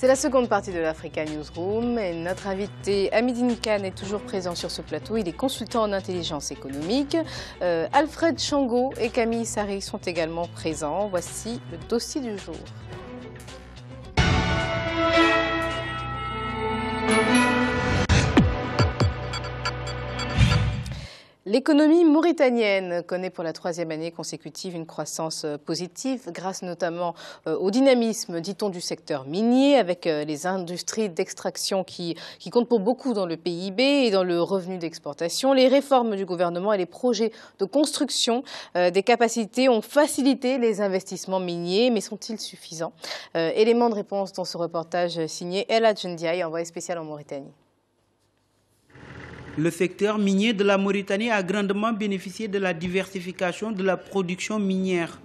C'est la seconde partie de l'Africa Newsroom et notre invité Amidine Khan est toujours présent sur ce plateau. Il est consultant en intelligence économique. Euh, Alfred Chango et Camille Sari sont également présents. Voici le dossier du jour. L'économie mauritanienne connaît pour la troisième année consécutive une croissance euh, positive grâce notamment euh, au dynamisme, dit-on, du secteur minier avec euh, les industries d'extraction qui, qui, comptent pour beaucoup dans le PIB et dans le revenu d'exportation. Les réformes du gouvernement et les projets de construction des capacités ont facilité les investissements miniers, mais sont-ils suffisants Élément de réponse dans ce reportage signé Ella Djendiai envoyé spécial en Mauritanie. Le secteur minier de la Mauritanie a grandement bénéficié de la diversification de la production minière.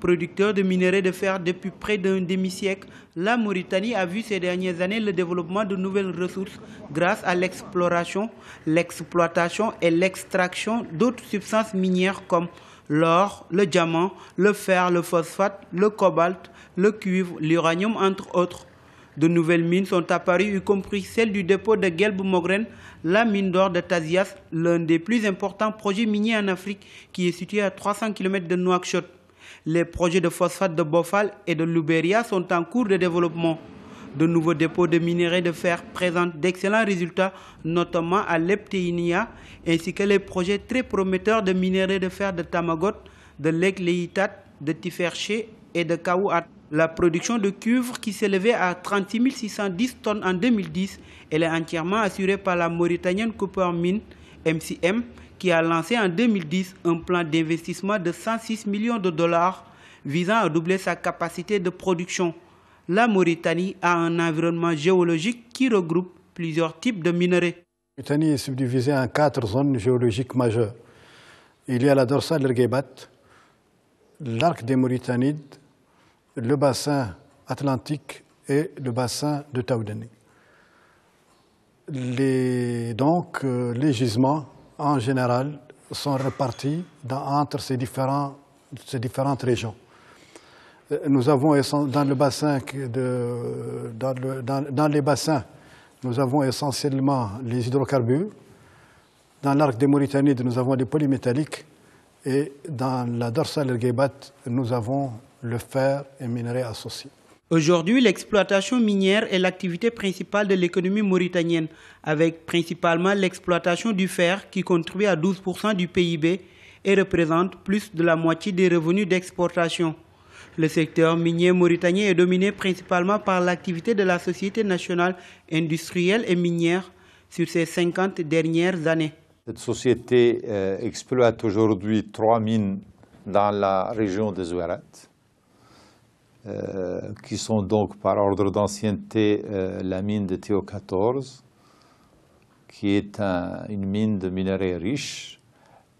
Producteur de minerais de fer depuis près d'un demi-siècle, la Mauritanie a vu ces dernières années le développement de nouvelles ressources grâce à l'exploration, l'exploitation et l'extraction d'autres substances minières comme l'or, le diamant, le fer, le phosphate, le cobalt, le cuivre, l'uranium, entre autres. De nouvelles mines sont apparues, y compris celle du dépôt de Gelb Mogren, la mine d'or de Tazias, l'un des plus importants projets miniers en Afrique qui est situé à 300 km de Nouakchott. Les projets de phosphate de Bofal et de Luberia sont en cours de développement. De nouveaux dépôts de minerais de fer présentent d'excellents résultats, notamment à l'Epteinia, ainsi que les projets très prometteurs de minerais de fer de Tamagot, de l'Ekleitat, de Tiferché et de Kaouat. La production de cuivre, qui s'élevait à 36 610 tonnes en 2010, elle est entièrement assurée par la Mauritanienne Copper Mine, MCM, qui a lancé en 2010 un plan d'investissement de 106 millions de dollars visant à doubler sa capacité de production. La Mauritanie a un environnement géologique qui regroupe plusieurs types de minerais. La Mauritanie est subdivisée en quatre zones géologiques majeures. Il y a la dorsale de l'arc des Mauritanides, le bassin atlantique et le bassin de Taoudani. Les, donc, euh, les gisements, en général, sont répartis entre ces, différentes régions. Euh, nous avons dans, le bassin dans, les bassins, nous avons essentiellement les hydrocarbures. Dans l'arc des Mauritanides, nous avons des polymétalliques. Et dans la dorsale Ergebat, nous avons le fer et minerais associés. Aujourd'hui, l'exploitation minière est l'activité principale de l'économie mauritanienne, avec principalement l'exploitation du fer qui contribue à 12% du PIB et représente plus de la moitié des revenus d'exportation. Le secteur minier mauritanien est dominé principalement par l'activité de la Société nationale industrielle et minière sur ces 50 dernières années. Cette société euh, exploite aujourd'hui trois mines dans la région des Ouarates. Euh, qui sont donc par ordre d'ancienneté euh, la mine de Théo XIV, qui est une mine de minerais riche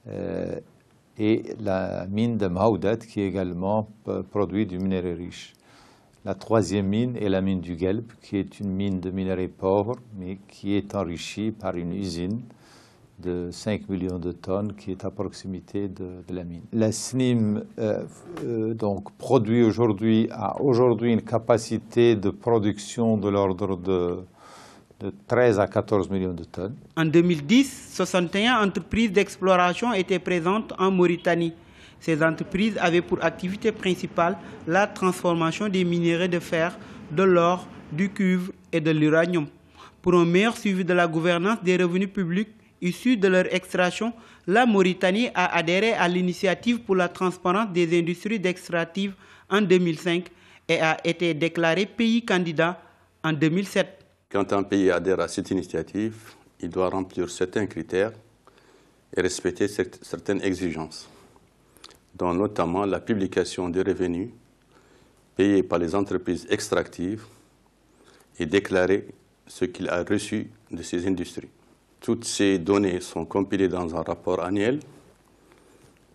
euh, et la mine de Maoudat, qui également produit du minerai riche. La troisième mine est la mine du Gelb, qui est une mine de minerais pauvre mais qui est enrichie par une usine de 5 millions de tonnes qui est à proximité de, la mine. La SNIM euh, euh, donc produit aujourd'hui a aujourd'hui une capacité de production de l'ordre de, de 13 à 14 millions de tonnes. En 2010, 61 entreprises d'exploration étaient présentes en Mauritanie. Ces entreprises avaient pour activité principale la transformation des minerais de fer, de l'or, du cuivre et de l'uranium. Pour un meilleur suivi de la gouvernance des revenus publics, issus de leur extraction, la Mauritanie a adhéré à l'initiative pour la transparence des industries extractives en 2005 et a été déclarée pays candidat en 2007. Quand un pays adhère à cette initiative, il doit remplir certains critères et respecter certaines exigences, dont notamment la publication des revenus payés par les entreprises extractives et déclarer ce qu'il a reçu de ces industries. Toutes ces données sont compilées dans un rapport annuel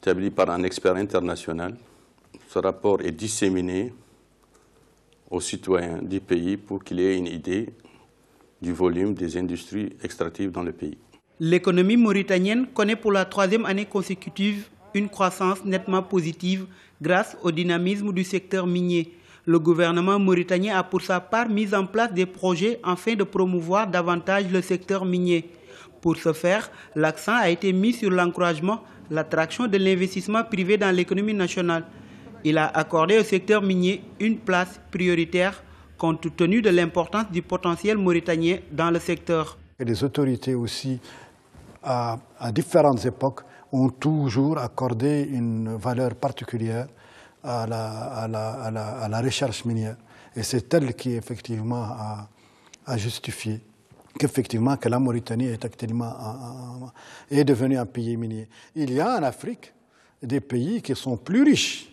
établi par un expert international. Ce rapport est disséminé aux citoyens du pays pour qu'il ait une idée du volume des industries extractives dans le pays. L'économie mauritanienne connaît pour la troisième année consécutive une croissance nettement positive grâce au dynamisme du secteur minier. Le gouvernement mauritanien a pour sa part mis en place des projets afin de promouvoir davantage le secteur minier. Pour ce faire, l'accent a été mis sur l'encouragement, l'attraction de l'investissement privé dans l'économie nationale. Il a accordé au secteur minier une place prioritaire compte tenu de l'importance du potentiel mauritanien dans le secteur. les autorités aussi, à, différentes époques, ont toujours accordé une valeur particulière à la, recherche minière. Et c'est elle qui, effectivement, a justifié qu'effectivement que la Mauritanie est actuellement est devenue un pays minier. Il y a en Afrique des pays qui sont plus riches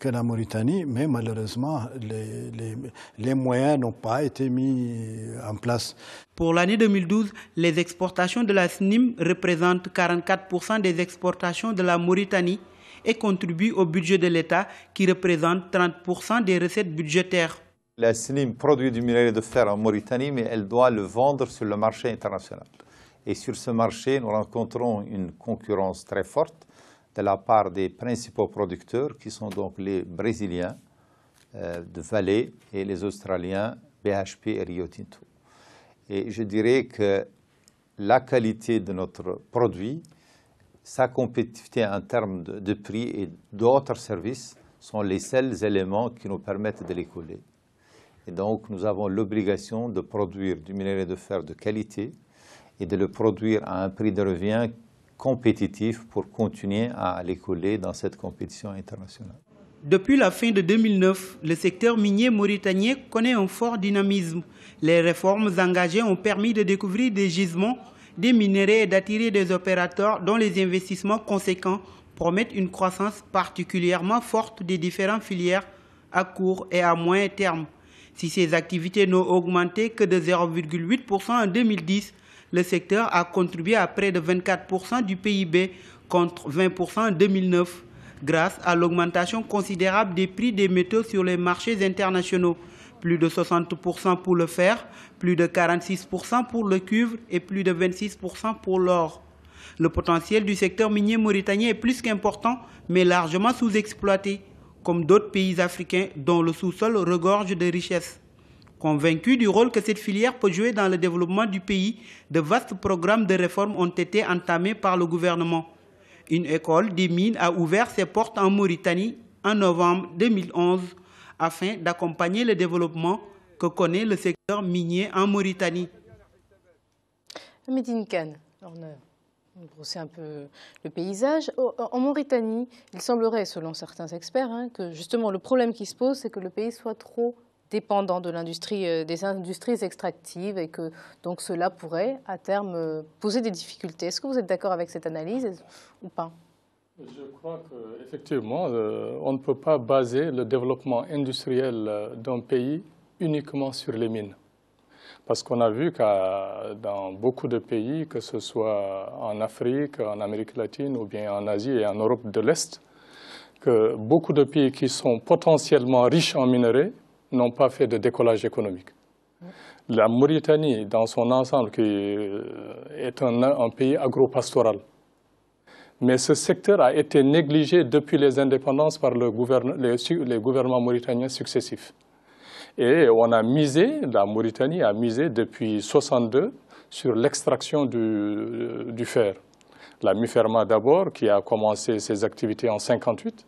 que la Mauritanie, mais malheureusement, les, les moyens n'ont pas été mis en place. Pour l'année 2012, les exportations de la SNIM représentent 44% des exportations de la Mauritanie et contribuent au budget de l'État qui représente 30% des recettes budgétaires la SNIM produit du minerai de fer en Mauritanie, mais elle doit le vendre sur le marché international. Et sur ce marché, nous rencontrons une concurrence très forte de la part des principaux producteurs, qui sont donc les Brésiliens euh, de Valais et les Australiens BHP et Rio Tinto. Et je dirais que la qualité de notre produit, sa compétitivité en termes de, de prix et d'autres services sont les seuls éléments qui nous permettent de les coller. Et donc, nous avons l'obligation de produire du minerai de fer de qualité et de le produire à un prix de revient compétitif pour continuer à aller coller dans cette compétition internationale. Depuis la fin de 2009, le secteur minier mauritanien connaît un fort dynamisme. Les réformes engagées ont permis de découvrir des gisements, des minerais et d'attirer des opérateurs dont les investissements conséquents promettent une croissance particulièrement forte des différentes filières à court et à moyen terme. Si ces activités n'ont augmenté que de 0,8% en 2010, le secteur a contribué à près de 24% du PIB contre 20% en 2009, grâce à l'augmentation considérable des prix des métaux sur les marchés internationaux, plus de 60% pour le fer, plus de 46% pour le cuivre et plus de 26% pour l'or. Le potentiel du secteur minier mauritanien est plus qu'important, mais largement sous-exploité comme d'autres pays africains dont le sous-sol regorge de richesses. convaincu du rôle que cette filière peut jouer dans le développement du pays, de vastes programmes de réformes ont été entamés par le gouvernement. Une école des mines a ouvert ses portes en Mauritanie en novembre 2011 afin d'accompagner le développement que connaît le secteur minier en Mauritanie. Brosser un peu le paysage. En Mauritanie, il semblerait, selon certains experts, hein, que justement le problème qui se pose, c'est que le pays soit trop dépendant de l'industrie, euh, des industries extractives et que donc cela pourrait à terme euh, poser des difficultés. Est-ce que vous êtes d'accord avec cette analyse ou pas Je crois qu'effectivement, euh, on ne peut pas baser le développement industriel d'un pays uniquement sur les mines. Parce qu'on a vu que dans beaucoup de pays, que ce soit en Afrique, en Amérique latine ou bien en Asie et en Europe de l'Est, que beaucoup de pays qui sont potentiellement riches en minerais n'ont pas fait de décollage économique. Mm. La Mauritanie, dans son ensemble, euh, est un, pays agropastoral. Mais ce secteur a été négligé depuis les indépendances par les gouvernements mauritaniens successifs. Et on a misé, la Mauritanie a misé depuis 62 sur l'extraction du, euh, fer. La MIFERMA d'abord, qui a commencé ses activités en 58,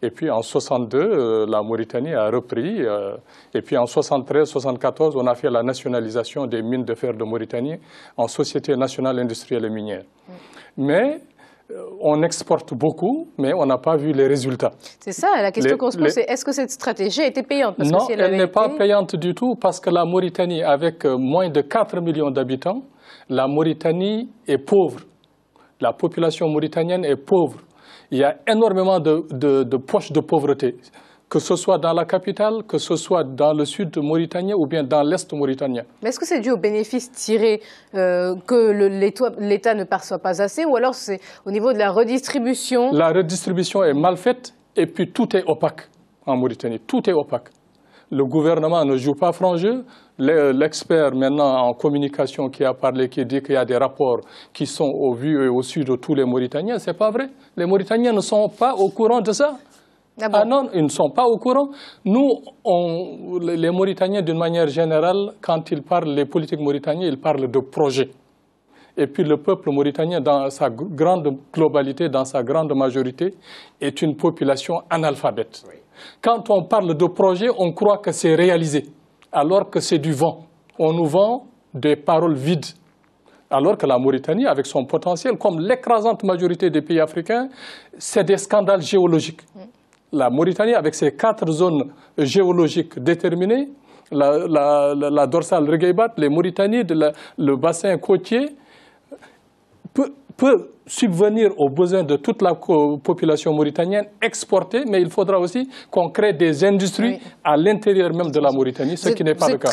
et puis en 62, euh, la Mauritanie a repris. Euh, et puis en 73-74, on a fait la nationalisation des mines de fer de Mauritanie en Société nationale industrielle et minière. Mais euh, on exporte beaucoup, mais on n'a pas vu les résultats. C'est ça, la question qu'on se pose, c'est est-ce que cette stratégie a été payante Non, elle n'est pas payante du tout, parce que la Mauritanie, avec euh, moins de 4 millions d'habitants, la Mauritanie est pauvre. La population mauritanienne est pauvre. Il y a énormément de poches de pauvreté que ce soit dans la capitale, que ce soit dans le sud mauritanien ou bien dans l'est mauritanien. Mais est-ce que c'est dû au bénéfice tiré euh, que l'État ne perçoit pas assez ou alors c'est au niveau de la redistribution La redistribution est mal faite et puis tout est opaque en Mauritanie, tout est opaque. Le gouvernement ne joue pas franc jeu. L'expert maintenant en communication qui a parlé, qui dit qu'il y a des rapports qui sont au vu et au sud de tous les Mauritaniens, c'est pas vrai. Les Mauritaniens ne sont pas au courant de ça. Ah, ah, non, ils ne sont pas au courant. Nous, les Mauritaniens, d'une manière générale, quand ils parlent, les politiques mauritaniens, ils parlent de projets. Et puis le peuple mauritanien, dans sa grande globalité, dans sa grande majorité, est une population analphabète. Quand on parle de projets, on croit que c'est réalisé, alors que c'est du vent. On nous vend des paroles vides. Alors que la Mauritanie, avec son potentiel, comme l'écrasante majorité des pays africains, c'est des scandales géologiques. Mm la Mauritanie, avec ses quatre zones géologiques déterminées, la, dorsale Regeibat, les Mauritanides, le bassin côtier, peut, subvenir aux besoins de toute la population mauritanienne, exporter, mais il faudra aussi qu'on crée des industries à l'intérieur même de la Mauritanie, ce qui n'est pas le cas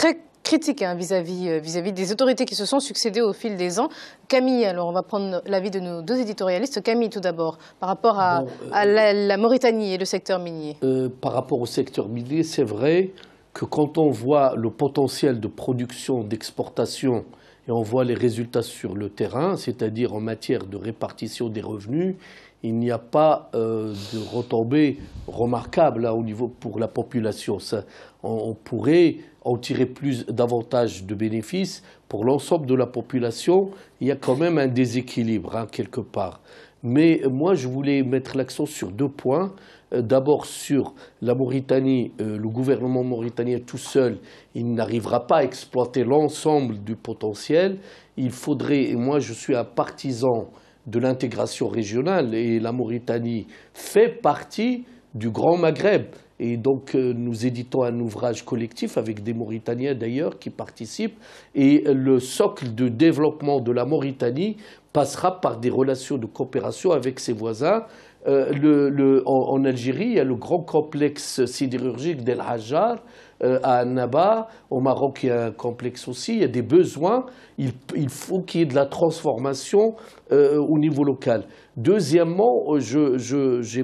critique hein, euh, vis-à-vis des autorités qui se sont succédées au fil des ans. Camille, alors on va prendre l'avis de nos deux éditorialistes. Camille, tout d'abord, par rapport à, euh, la, Mauritanie et le secteur minier. Euh, par rapport au secteur minier, c'est vrai que quand on voit le potentiel de production, d'exportation, et on voit les résultats sur le terrain, c'est-à-dire en matière de répartition des revenus, il n'y a pas de retombées remarquables hein, au niveau pour la population. Ça, on pourrait en tirer plus davantage de bénéfices pour l'ensemble de la population, il y a quand même un déséquilibre hein, quelque part. Mais moi, je voulais mettre l'accent sur deux points. Euh, d'abord sur la Mauritanie, euh, le gouvernement mauritanien tout seul, il n'arrivera pas à exploiter l'ensemble du potentiel. Il faudrait, et moi je suis un partisan de l'intégration régionale, et la Mauritanie fait partie du Grand Maghreb. Et donc, euh, nous éditons un ouvrage collectif avec des Mauritaniens d'ailleurs qui participent. Et le socle de développement de la Mauritanie passera par des relations de coopération avec ses voisins. Euh, en, en, Algérie, il y a le grand complexe sidérurgique d'El Hajar, euh, à Annaba, au Maroc il y a un complexe aussi, il y a des besoins, il, faut qu'il y ait de la transformation euh, au niveau local. Deuxièmement, je,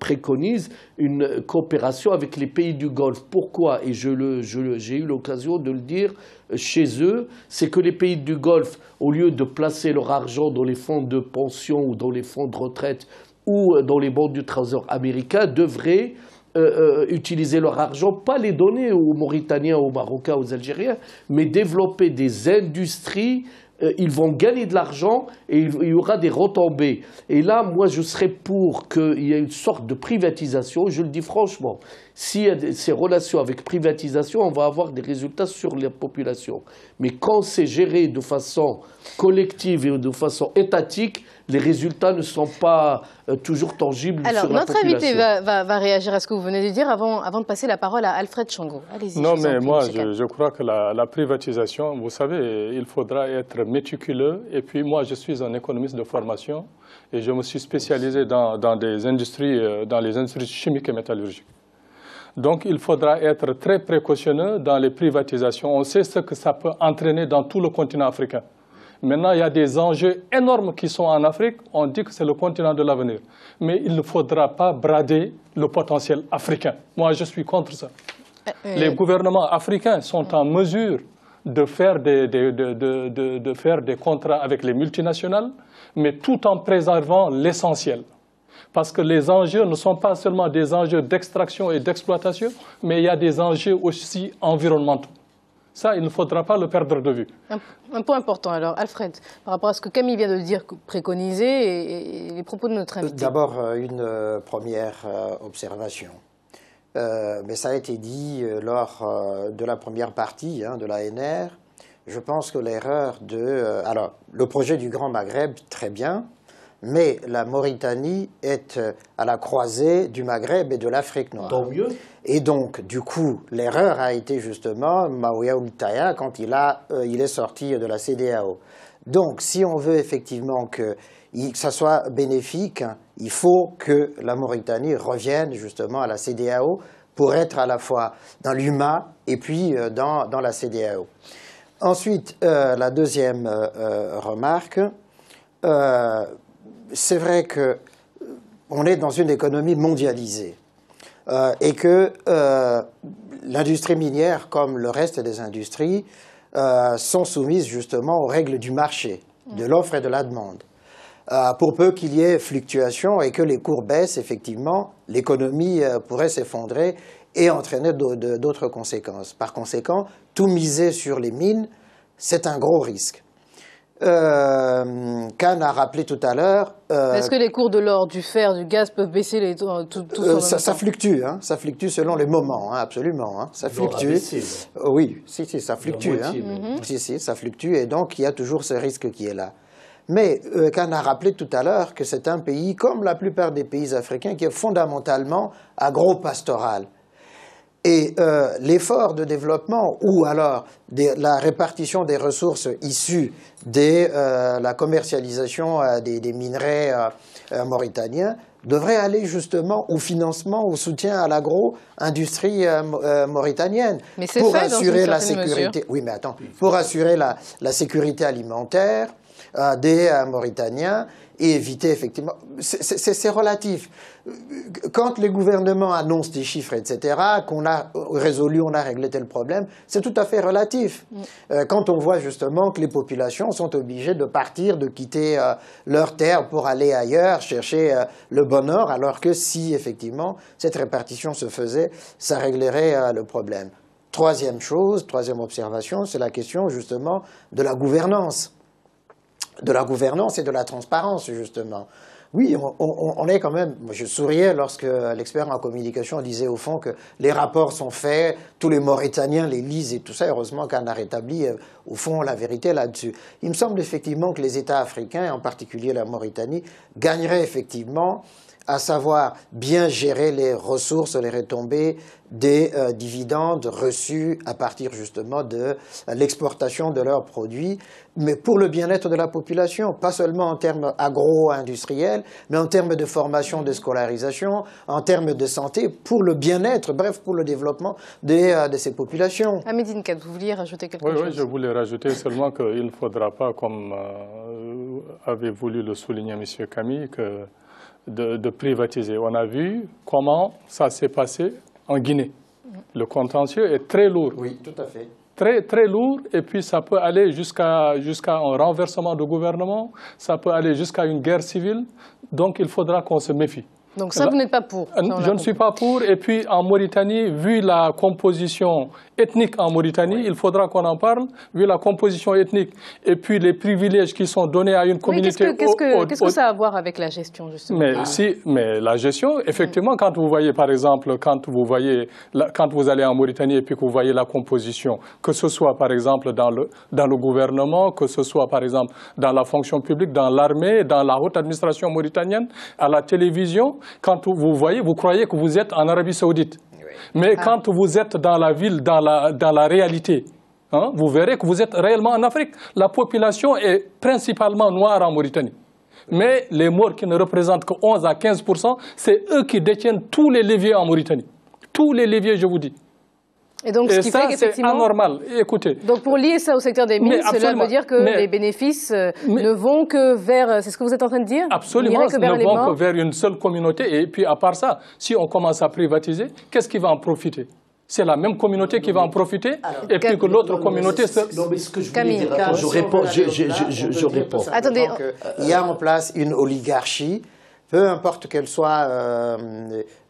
préconise une coopération avec les pays du Golfe. Pourquoi Et j'ai eu l'occasion de le dire euh, chez eux, c'est que les pays du Golfe, au lieu de placer leur argent dans les fonds de pension ou dans les fonds de retraite ou dans les banques du Trésor américain, devraient euh, euh, utiliser leur argent, pas les donner aux Mauritaniens, aux Marocains, aux Algériens, mais développer des industries. Euh, ils vont gagner de l'argent et il, y aura des retombées. Et là, moi, je serais pour qu'il y ait une sorte de privatisation, je le dis franchement. Si y a ces relations avec privatisation, on va avoir des résultats sur la population. Mais quand c'est géré de façon collective et de façon étatique, les résultats ne sont pas euh, toujours tangibles sur la population. Alors, notre invité va, réagir à ce que vous venez de dire avant, avant de passer la parole à Alfred Chango. Non, mais moi, je, crois que la, la, privatisation, vous savez, il faudra être méticuleux. Et puis, moi, je suis un économiste de formation et je me suis spécialisé dans, dans des industries, euh, dans les industries chimiques et métallurgiques. Donc il faudra être très précautionneux dans les privatisations. On sait ce que ça peut entraîner dans tout le continent africain. Maintenant, il y a des enjeux énormes qui sont en Afrique. On dit que c'est le continent de l'avenir. Mais il ne faudra pas brader le potentiel africain. Moi, je suis contre ça. Euh, euh. Les gouvernements africains sont en mesure de faire des, de, de faire des contrats avec les multinationales, mais tout en préservant l'essentiel. Parce que les enjeux ne sont pas seulement des enjeux d'extraction et d'exploitation, mais il y a des enjeux aussi environnementaux. Ça, il ne faudra pas le perdre de vue. Un, point important alors, Alfred, par rapport à ce que Camille vient de dire, préconiser, et, les propos de notre invité. Euh, d'abord, euh, une euh, première observation. mais ça a été dit lors de la première partie hein, de de l'ANR. Je pense que l'erreur de... alors, le projet du Grand Maghreb, très bien, mais la Mauritanie est euh, à la croisée du Maghreb et de l'Afrique noire. Et donc, du coup, l'erreur a été justement Maouya quand euh, il, est sorti de la CDAO. Donc, si on veut effectivement que, ça soit bénéfique, hein, il faut que la Mauritanie revienne justement à la CDAO pour être à la fois dans l'UMA et puis euh, dans, la CDAO. Ensuite, la deuxième remarque, c'est vrai qu'on euh, est dans une économie mondialisée euh, et que euh, l'industrie minière, comme le reste des industries, sont soumises justement aux règles du marché, de mm. l'offre et de la demande. pour peu qu'il y ait fluctuation et que les cours baissent, effectivement, l'économie pourrait s'effondrer et entraîner d'autres conséquences. Par conséquent, tout miser sur les mines, c'est un gros risque euh, Kahn a rappelé tout à l'heure. Euh, Est-ce que les cours de l'or, du fer, du gaz peuvent baisser les tout, tout euh, ça, ça, fluctue, hein. ça fluctue selon les moments, hein, absolument. Hein. ça fluctue. Euh, oui, si, si, ça fluctue. Si, si, ça fluctue, et donc il y a toujours ce risque qui est là. Mais Kahn a rappelé tout à l'heure que c'est un pays, comme la plupart des pays africains, qui est fondamentalement agro-pastoral. Et euh, l'effort de développement ou alors la répartition des ressources issues de euh, la commercialisation euh, des, minerais mauritaniens devrait aller justement au financement, au soutien à l'agro-industrie mauritanienne pour assurer la sécurité. Oui, mais attends, pour assurer la sécurité alimentaire des Mauritaniens et éviter effectivement. C'est relatif. Quand les gouvernements annoncent des chiffres, etc., qu'on a résolu, on a réglé tel problème, c'est tout à fait relatif. Mm. Euh, quand on voit justement que les populations sont obligées de partir, de quitter euh, leur terre pour aller ailleurs, chercher euh, le bonheur, alors que si effectivement cette répartition se faisait, ça réglerait le problème. Troisième chose, troisième observation, c'est la question justement de la gouvernance de la gouvernance et de la transparence, justement. Oui, on, est quand même. je souriais lorsque l'expert en communication disait au fond que les rapports sont faits, tous les Mauritaniens les lisent et tout ça. Heureusement qu'on a rétabli euh, au fond la vérité là-dessus. Il me semble effectivement que les États africains, en particulier la Mauritanie, gagneraient effectivement à savoir bien gérer les ressources, les retombées des euh, dividendes reçus à partir justement de l'exportation de leurs produits, mais pour le bien-être de la population, pas seulement en termes agro-industriels, mais en termes de formation, de scolarisation, en termes de santé, pour le bien-être, bref, pour le développement euh, de ces populations. Amédine vous vouliez rajouter quelque chose Oui, je voulais rajouter seulement qu'il ne faudra pas, comme euh, avait voulu le souligner M. Camille, que de, privatiser. On a vu comment ça s'est passé en Guinée. Le contentieux est très lourd. Oui, tout à fait. Très, très lourd, et puis ça peut aller jusqu'à un renversement de gouvernement, ça peut aller jusqu'à une guerre civile, donc il faudra qu'on se méfie. Donc ça, vous n'êtes pas pour euh, Je ne suis pas pour. Et puis en Mauritanie, vu la composition ethnique en Mauritanie, il faudra qu'on en parle, vu la composition ethnique et puis les privilèges qui sont donnés à une communauté. Qu'est-ce que, ça a à voir avec la gestion, justement Mais, si, mais la gestion, effectivement, mm. quand vous voyez, par exemple, quand vous, voyez, quand vous allez en Mauritanie et puis que vous voyez la composition, que ce soit, par exemple, dans le, dans le gouvernement, que ce soit, par exemple, dans la fonction publique, dans l'armée, dans la haute administration mauritanienne, à la télévision, quand vous voyez, vous croyez que vous êtes en Arabie Saoudite. Mais ah. quand vous êtes dans la ville, dans la, dans la réalité, hein, vous verrez que vous êtes réellement en Afrique. La population est principalement noire en Mauritanie. Mais les morts qui ne représentent que 11 à 15 c'est eux qui détiennent tous les leviers en Mauritanie. Tous les leviers, je vous dis. Et donc, ce qui ça, fait c'est anormal. Écoutez. Donc, pour lier ça au secteur des mines, cela veut dire que les bénéfices euh, ne vont que vers. Euh, c'est ce que vous êtes en train de dire Absolument. Que ne vont que vers une seule communauté. Et puis, à part ça, si on commence à privatiser, qu'est-ce qui va en profiter c'est la même communauté qui va en profiter, et puis que l'autre communauté... Non, mais ce que je voulais dire, je réponds. Attendez. il y a en place une oligarchie, peu importe qu'elle soit euh,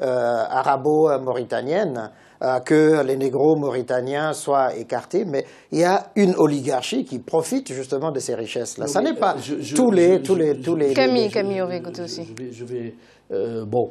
arabo-mauritanienne, euh, que les négros mauritaniens soient écartés, mais il y a une oligarchie qui profite justement de ces richesses-là. Ça n'est pas euh, tous les... tous les, tous les Camille, Camille aussi. Je vais... Euh, bon,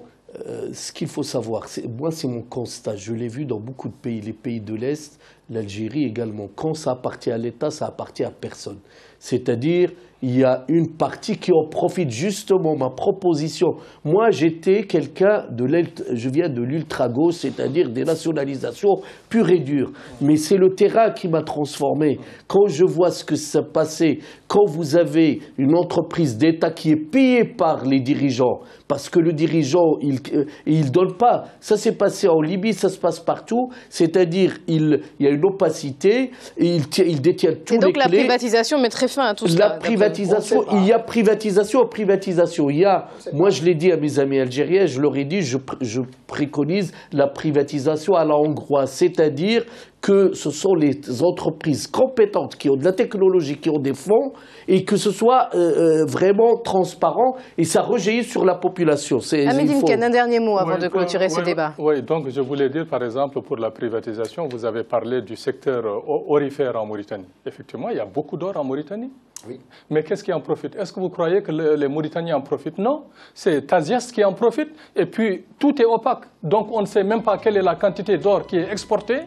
ce qu'il faut savoir, moi c'est mon constat, je l'ai vu dans beaucoup de pays, les pays de l'Est, l'Algérie également, quand ça appartient à l'État, ça appartient à personne. C'est-à-dire, il y a une partie qui en profite justement, ma proposition. Moi, j'étais quelqu'un de je viens de l'ultra-gauche, c'est-à-dire des nationalisations pures et dures. Mais c'est le terrain qui m'a transformé. Quand je vois ce que ça passait, quand vous avez une entreprise d'État qui est payée par les dirigeants, parce que le dirigeant, il ne euh, donne pas. Ça s'est passé en Libye, ça se passe partout, c'est-à-dire, il, il y a l'opacité opacité, et ils, il détiennent tous et donc la privatisation mettrait fin à tout la La privatisation, il y a privatisation à privatisation. Il y a, moi je l'ai dit à mes amis algériens, je leur ai dit, je, je préconise la privatisation à la hongroise, c'est-à-dire que ce sont les entreprises compétentes qui ont de la technologie, qui ont des fonds, et que ce soit euh, euh, vraiment transparent et ça rejaillit sur la population. Amédine Ken, un dernier mot avant de clôturer ce débat. Oui, donc je voulais dire, par exemple, pour la privatisation, vous avez parlé du secteur euh, orifère en Mauritanie. Effectivement, il y a beaucoup d'or en Mauritanie. Oui. Mais qu'est-ce qui en profite Est-ce que vous croyez que les Mauritaniens en profitent Non. C'est Tazias qui en profite et puis tout est opaque. Donc on ne sait même pas quelle est la quantité d'or qui est exportée,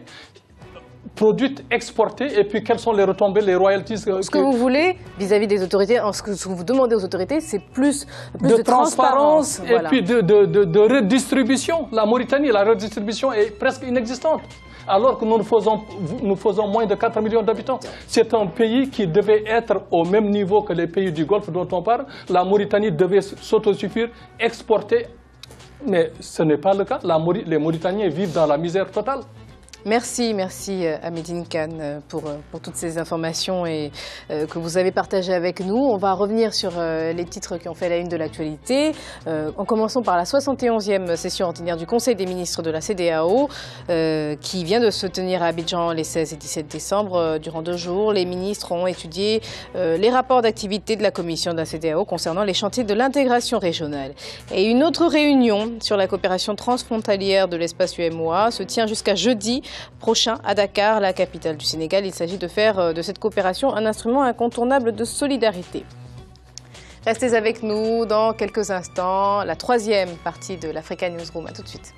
produites, exportées, et puis quelles sont les retombées, les royalties Ce que vous voulez vis-à-vis des autorités, ce que vous demandez aux autorités, c'est plus, de, transparence, et puis de, redistribution. La Mauritanie, la redistribution est presque inexistante alors que nous faisons, nous faisons, moins de 4 millions d'habitants. C'est un pays qui devait être au même niveau que les pays du Golfe dont on parle. La Mauritanie devait s'autosuffire, exporter, mais ce n'est pas le cas. les Mauritaniens vivent dans la misère totale. Merci, merci euh, Amédine Khan euh, pour, euh, pour toutes ces informations et que vous avez partagées avec nous. On va revenir sur les titres qui ont fait la une de l'actualité, en commençant par la 71e e session ordinaire du Conseil des ministres de la CDAO, qui vient de se tenir à Abidjan les 16 et 17 décembre. Durant deux jours, les ministres ont étudié les rapports d'activité de la Commission de la CDAO concernant les chantiers de l'intégration régionale. Et une autre réunion sur la coopération transfrontalière de l'espace UMOA se tient jusqu'à jeudi prochain à Dakar, la capitale du Sénégal. Il s'agit de faire euh, de cette coopération un instrument incontournable de solidarité. Restez avec nous dans quelques instants, la troisième partie de l'Africa Newsroom. À tout de suite.